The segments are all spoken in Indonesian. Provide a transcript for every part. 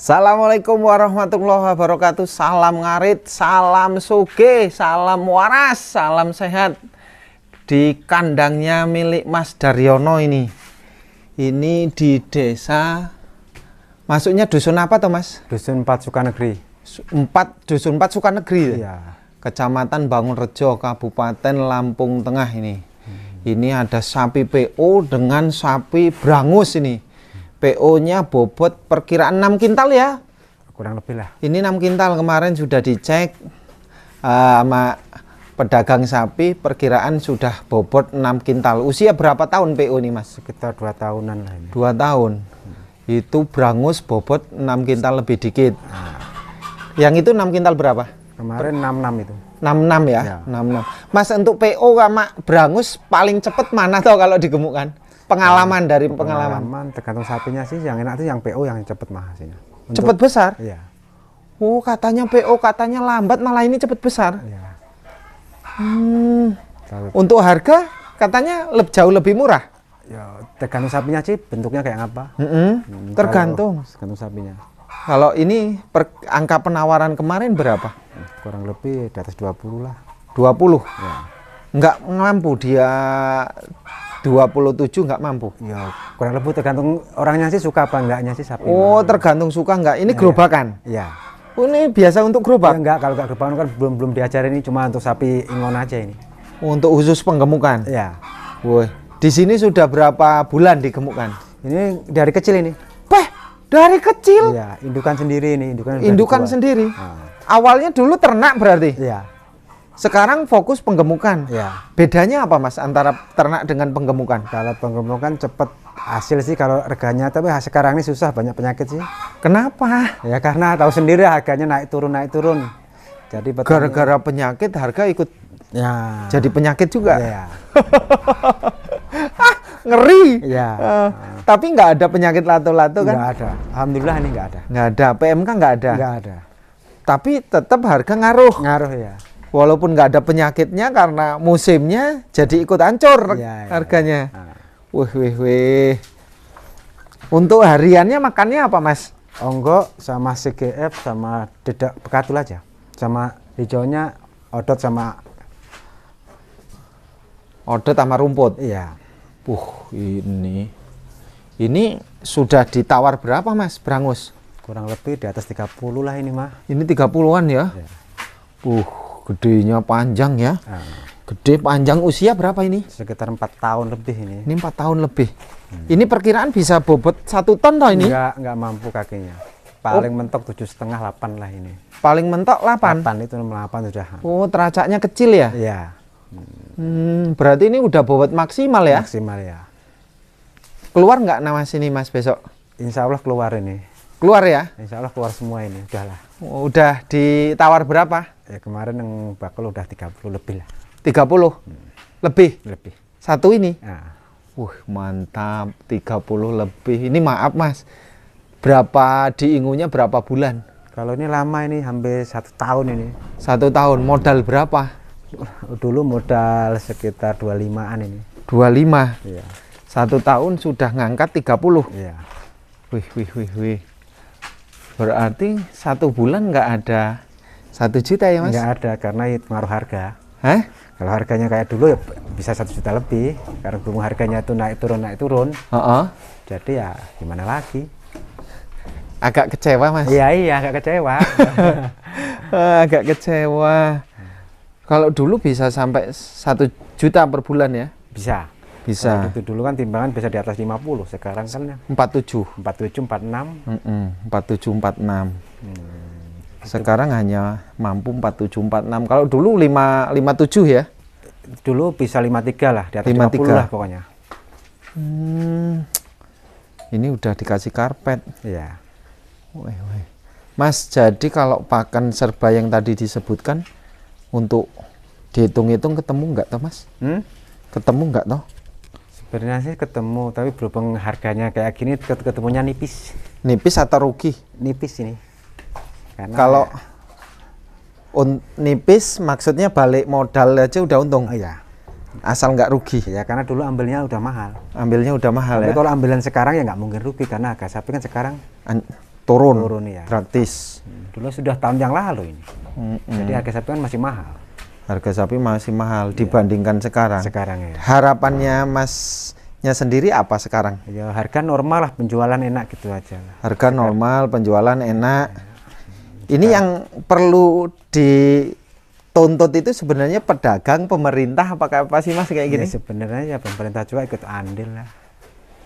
Assalamualaikum warahmatullahi wabarakatuh. Salam ngarit, salam suge, salam waras, salam sehat. Di kandangnya milik Mas Daryono ini. Ini di desa Masuknya dusun apa toh Mas? Dusun 4 Sukanegeri. Empat dusun 4 Sukanegeri. Ya? Iya. Kecamatan Bangun Rejo, Kabupaten Lampung Tengah ini. Hmm. Ini ada sapi PO dengan sapi Brangus ini PO-nya bobot perkiraan 6 kintal ya kurang lebih lah ini 6 kintal kemarin sudah dicek uh, sama pedagang sapi perkiraan sudah bobot 6 kintal usia berapa tahun PO ini mas? sekitar 2 tahunan lah ini 2 tahun hmm. itu berangus bobot 6 kintal lebih dikit Nah. yang itu 6 kintal berapa? kemarin 66 itu 66 ya? ya 66 mas untuk PO sama berangus paling cepat mana toh kalau digemukkan? pengalaman dari pengalaman. pengalaman tergantung sapinya sih yang enak itu yang PO yang cepet mah hasilnya Untuk, cepet besar iya oh katanya PO katanya lambat malah ini cepet besar iya. hmm. untuk harga katanya lebih jauh lebih murah ya tergantung sapinya sih bentuknya kayak apa mm hmm tergantung kalau, tergantung sapinya kalau ini per, angka penawaran kemarin berapa kurang lebih di atas 20 lah 20 ya. nggak mampu dia 27 nggak mampu. Ya, kurang lebih tergantung orangnya sih suka apa enggaknya sih sapi. Oh, tergantung suka enggak. Ini iya. gerobakan. Iya. Ya. Oh, ini biasa untuk gerobak. Ya, enggak, kalau enggak gerobakan kan belum belum diajarin ini cuma untuk sapi ingon aja ini. Untuk khusus penggemukan. ya Woi, di sini sudah berapa bulan digemukan? Ini dari kecil ini. Beh, dari kecil. ya indukan sendiri ini, indukan. Indukan sendiri. Nah. Awalnya dulu ternak berarti. Iya sekarang fokus penggemukan. Ya. Bedanya apa Mas antara ternak dengan penggemukan? Kalau penggemukan cepat hasil sih kalau harganya tapi sekarang ini susah banyak penyakit sih. Kenapa? Ya karena tahu sendiri harganya naik turun naik turun. Jadi gara-gara penyakit harga ikut ya. jadi penyakit juga. Ya. ngeri. Ya. Uh, uh. Tapi nggak ada penyakit lato-lato kan? Nggak ada. Alhamdulillah ini nggak ada. Nggak ada. PMK nggak ada. Nggak ada. Tapi tetap harga ngaruh. Ngaruh ya walaupun nggak ada penyakitnya karena musimnya jadi ikut hancur ya, harganya. Ya. Wih, wih, wih. Untuk hariannya makannya apa, Mas? Onggo sama CGF sama dedak bekatul aja. Sama hijaunya odot sama odot sama rumput. Iya. Uh, ini ini sudah ditawar berapa, Mas? Berangus? Kurang lebih di atas 30 lah ini, Mas. Ini 30-an ya? ya. Uh, gedenya panjang ya. Hmm. Gede panjang usia berapa ini? Sekitar empat tahun lebih ini. Ini empat tahun lebih. Hmm. Ini perkiraan bisa bobot satu ton toh ini? Enggak, enggak mampu kakinya. Paling oh. mentok tujuh setengah delapan lah ini. Paling mentok delapan? Delapan itu delapan sudah. Oh teracaknya kecil ya? Iya. Hmm. hmm, berarti ini udah bobot maksimal ya? Maksimal ya. Keluar enggak nama sini mas besok? Insya Allah keluar ini. Keluar ya? Insya Allah keluar semua ini, udahlah. Oh, udah ditawar berapa? ya kemarin yang bakal udah 30 lebih lah 30 hmm. lebih lebih satu ini nah. Ya. Wuh, mantap 30 lebih ini maaf mas berapa diingunya berapa bulan kalau ini lama ini hampir satu tahun ini satu tahun modal berapa dulu modal sekitar 25an ini 25 iya. satu tahun sudah ngangkat 30 iya. wih wih wih wih berarti satu bulan nggak ada satu juta ya mas? Nggak ada karena itu pengaruh harga. Hah? Kalau harganya kayak dulu ya bisa satu juta lebih. Karena belum harganya itu naik turun naik turun. Uh -uh. Jadi ya gimana lagi? Agak kecewa mas? Iya iya agak kecewa. Ah, agak kecewa. Kalau dulu bisa sampai satu juta per bulan ya? Bisa. Bisa. itu dulu kan timbangan bisa di atas 50, sekarang kan 47. 47 46. Mm -mm, 47 46. Hmm. Sekarang hanya mampu 4746. Kalau dulu lima tujuh ya. Dulu bisa 53 lah, di atas 53. 50 lah pokoknya. Hmm. Ini udah dikasih karpet. ya Weh, weh. Mas, jadi kalau pakan serba yang tadi disebutkan untuk dihitung-hitung ketemu enggak toh, Mas? Hmm? Ketemu enggak toh? Sebenarnya sih ketemu, tapi berhubung harganya kayak gini ketemunya nipis. Nipis atau rugi? Nipis ini. Karena kalau ya. un, nipis maksudnya balik modal aja udah untung. ya iya. Asal nggak rugi. Ya karena dulu ambilnya udah mahal. Ambilnya udah mahal Tapi ya. kalau ambilan sekarang ya nggak mungkin rugi karena agak sapi kan sekarang An turun. Turun ya. Gratis. Hmm, dulu sudah tahun yang lalu ini. -hmm. Jadi harga sapi kan masih mahal. Harga sapi masih mahal ya. dibandingkan sekarang. Sekarang ya. Harapannya masnya masnya sendiri apa sekarang? Ya harga normal lah penjualan enak gitu aja. Harga normal penjualan enak. Ya ini nah. yang perlu dituntut itu sebenarnya pedagang, pemerintah apakah apa sih Mas kayak ya, gini? Ya, sebenarnya ya pemerintah juga ikut andil lah.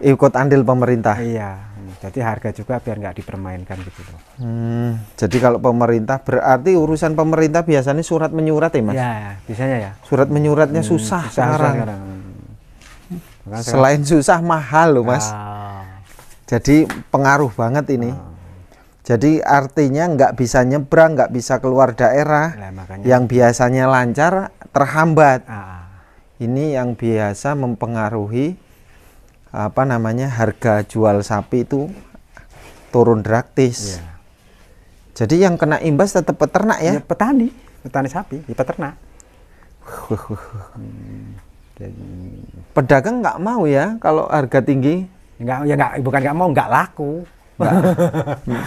Ikut andil pemerintah. Iya. Jadi harga juga biar nggak dipermainkan gitu loh. Hmm, jadi kalau pemerintah berarti urusan pemerintah biasanya surat menyurat ya Mas? Iya, biasanya ya. Surat menyuratnya hmm, susah, susah sekarang. sekarang. Selain susah mahal loh Mas. Ah. Jadi pengaruh banget ini. Ah jadi artinya nggak bisa nyebrang, nggak bisa keluar daerah. Nah, makanya. Yang biasanya lancar terhambat. Ah, ah. Ini yang biasa mempengaruhi apa namanya harga jual sapi itu turun drastis. Yeah. Jadi yang kena imbas tetap peternak ya? ya petani, petani sapi, ya peternak. Pedagang nggak mau ya kalau harga tinggi? Nggak, ya nggak, bukan nggak mau, nggak laku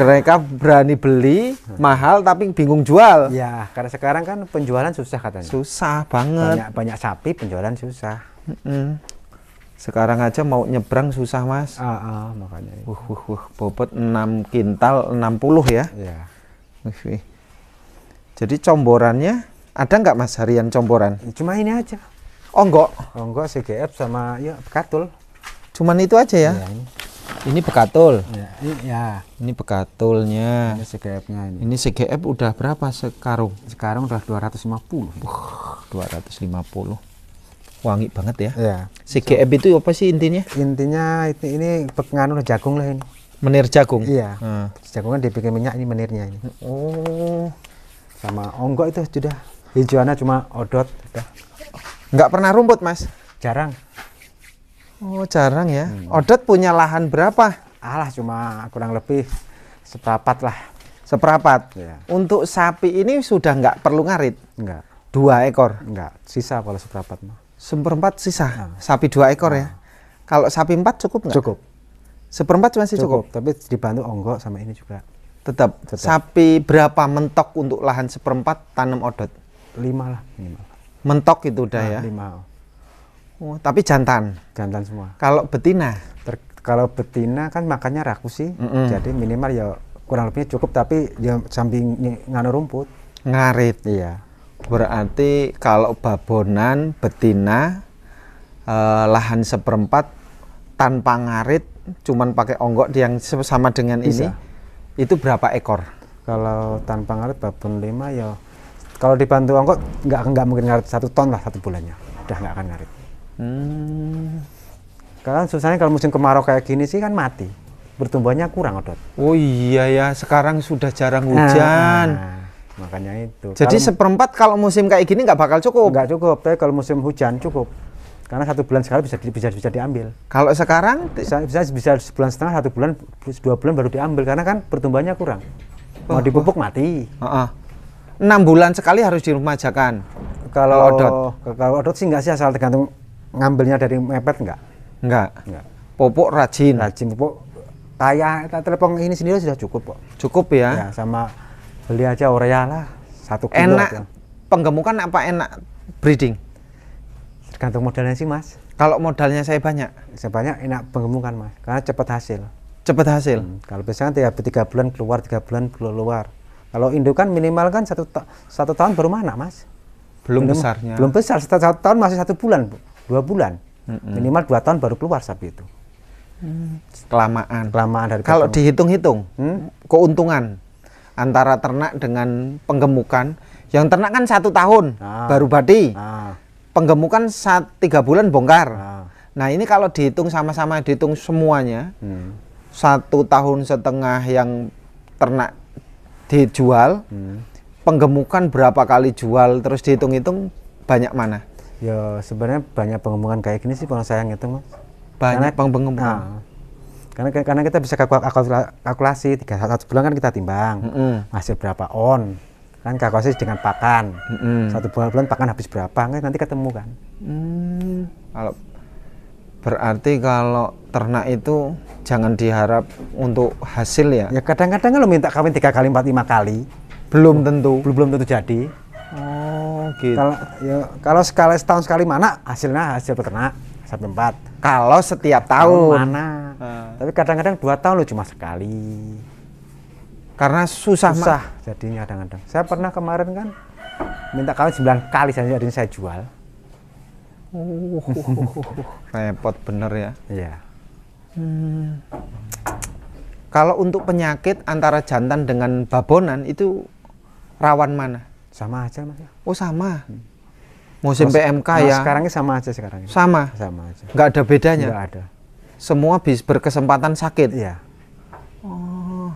mereka berani beli mahal tapi bingung jual ya karena sekarang kan penjualan susah katanya susah banget banyak, banyak sapi penjualan susah sekarang aja mau nyebrang susah mas ah, ah makanya uh, uh, uh, bobot 6 kintal 60 ya ya jadi comborannya ada nggak mas harian comboran ya, cuma ini aja onggok oh, onggok oh, CGF sama ya katul cuman itu aja ya, ya ini bekatul. Ya, ini, ya. ini bekatulnya. Ini CGF-nya ini. Ini CGF udah berapa sekarung? Sekarang udah 250. ratus uh, 250. Wangi banget ya. ya. CGF so, itu apa sih intinya? Intinya itu ini udah jagung lah ini. Menir jagung. Iya. Hmm. Jagung kan dibikin minyak ini menirnya ini. Oh. Sama onggok itu sudah hijauannya cuma odot udah. Nggak pernah rumput, Mas? Jarang. Oh jarang ya. Hmm. Odet punya lahan berapa? Alah cuma kurang lebih seperempat lah. Seperempat. Ya. Untuk sapi ini sudah nggak perlu ngarit. Nggak. Dua ekor. Nggak. Sisa kalau seperempat? Seperempat sisa. Nah. Sapi dua ekor ya? nah. ya. Kalau sapi empat cukup nggak? Cukup. Seperempat cuma sih cukup. cukup. Tapi dibantu onggok sama ini juga. Tetap. Tetap. Sapi berapa mentok untuk lahan seperempat tanam odot? Lima lah Lima. Mentok itu udah nah, ya. Lima Oh, tapi jantan. Jantan semua. Kalau betina? Ter kalau betina kan makannya rakus sih. Mm -hmm. Jadi minimal ya kurang lebihnya cukup tapi ya samping nganu rumput. Ngarit. Iya. Berarti kalau babonan betina eh, lahan seperempat tanpa ngarit cuman pakai onggok yang sama dengan Bisa. ini itu berapa ekor? Kalau tanpa ngarit babon 5 ya kalau dibantu onggok nggak nggak mungkin ngarit satu ton lah satu bulannya udah nggak akan ngarit Hmm. Karena susahnya kalau musim kemarau kayak gini sih kan mati. pertumbuhannya kurang, Odot. Oh iya ya, sekarang sudah jarang hujan. Nah, nah, makanya itu. Jadi kalau, seperempat kalau musim kayak gini nggak bakal cukup. Nggak cukup, tapi kalau musim hujan cukup. Karena satu bulan sekali bisa bisa bisa diambil. Kalau sekarang bisa bisa, bisa sebulan setengah, satu bulan, dua bulan baru diambil karena kan pertumbuhannya kurang. Mau oh. dipupuk oh. mati. Uh -uh enam bulan sekali harus dirumajakan. Kalau odot, kalau odot sih nggak sih asal tergantung ngambilnya dari mepet enggak? Enggak. Enggak. Popok rajin. Rajin popok. kaya telepon ini sendiri sudah cukup kok. Cukup ya. ya sama beli aja Orea lah satu kilo. Enak. Kan. Penggemukan apa enak breeding? Tergantung modalnya sih mas. Kalau modalnya saya banyak? Saya banyak enak penggemukan mas, karena cepat hasil. Cepat hasil. Hmm, kalau biasanya kan tiap tiga bulan keluar, tiga bulan keluar. Kalau induk kan minimal kan satu, satu tahun baru mana mas? Belum, belum besarnya. Belum besar, satu, satu tahun masih satu bulan bu dua bulan mm-hmm. minimal dua tahun baru keluar sapi itu mm. kelamaan kelamaan dari kalau dihitung-hitung hmm? keuntungan antara ternak dengan penggemukan yang ternak kan satu tahun ah. baru badi ah. penggemukan saat tiga bulan bongkar ah. nah ini kalau dihitung sama-sama dihitung semuanya hmm. satu tahun setengah yang ternak dijual hmm. penggemukan berapa kali jual terus dihitung-hitung banyak mana Ya sebenarnya banyak pengembangan kayak gini sih kalau saya ngitung mas. Banyak pengembangan. Nah, karena karena kita bisa kalkulasi tiga satu bulan kan kita timbang mm -hmm. hasil berapa on kan kalkulasi dengan pakan mm -hmm. satu bulan bulan pakan habis berapa kan nanti ketemu kan. Mm, kalau berarti kalau ternak itu jangan diharap untuk hasil ya. Ya kadang-kadang kalau minta kawin tiga kali empat lima kali belum tentu belum tentu jadi gitu. Kalau ya, kalau sekali setahun sekali mana hasilnya hasil peternak sapi empat. Kalau setiap tahun, tahun mana? Uh. Tapi kadang-kadang dua tahun lo cuma sekali. Karena susah, susah jadinya kadang-kadang. Saya pernah kemarin kan minta kawin sembilan kali saya jadi saya jual. Uh, repot bener ya. Iya. Hmm. Kalau untuk penyakit antara jantan dengan babonan itu rawan mana? Sama aja mas. Ya? Oh sama. Musim Mas, PMK ya. sekarangnya sama aja sekarang. Ini. Sama. Sama aja. Nggak ada bedanya. Nggak ada. Semua bis berkesempatan sakit. ya Oh,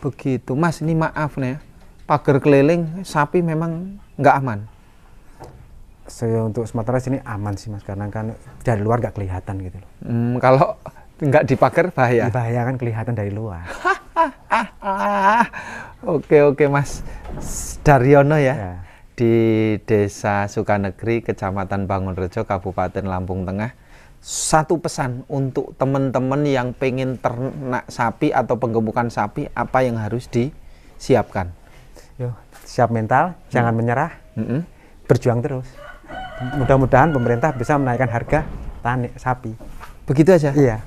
begitu. Mas ini maaf nih, ya. pagar keliling sapi memang nggak aman. Saya so, untuk Sumatera sini aman sih mas, karena kan dari luar nggak kelihatan gitu loh. Hmm, kalau nggak dipagar bahaya. Bahaya kan kelihatan dari luar. Oke oke mas. Daryono ya, ya. di Desa Sukanegri Kecamatan Bangunrejo, Kabupaten Lampung Tengah. Satu pesan untuk teman-teman yang pengen ternak sapi atau penggemukan sapi, apa yang harus disiapkan? Yo, siap mental, hmm. jangan menyerah, hmm -hmm. berjuang terus. Mudah-mudahan pemerintah bisa menaikkan harga tani sapi. Begitu aja. Iya.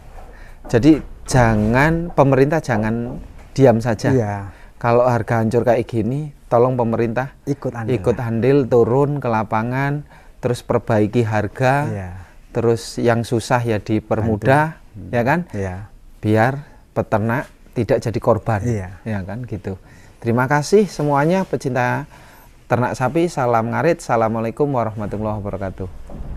Jadi jangan pemerintah jangan diam saja. Iya. Kalau harga hancur kayak gini, tolong pemerintah ikut andil, ikut andil turun ke lapangan, terus perbaiki harga, ya. terus yang susah ya dipermudah, Bantu. ya kan? Ya. Biar peternak tidak jadi korban, ya. ya kan gitu. Terima kasih semuanya pecinta ternak sapi. Salam ngarit. Assalamualaikum warahmatullahi wabarakatuh.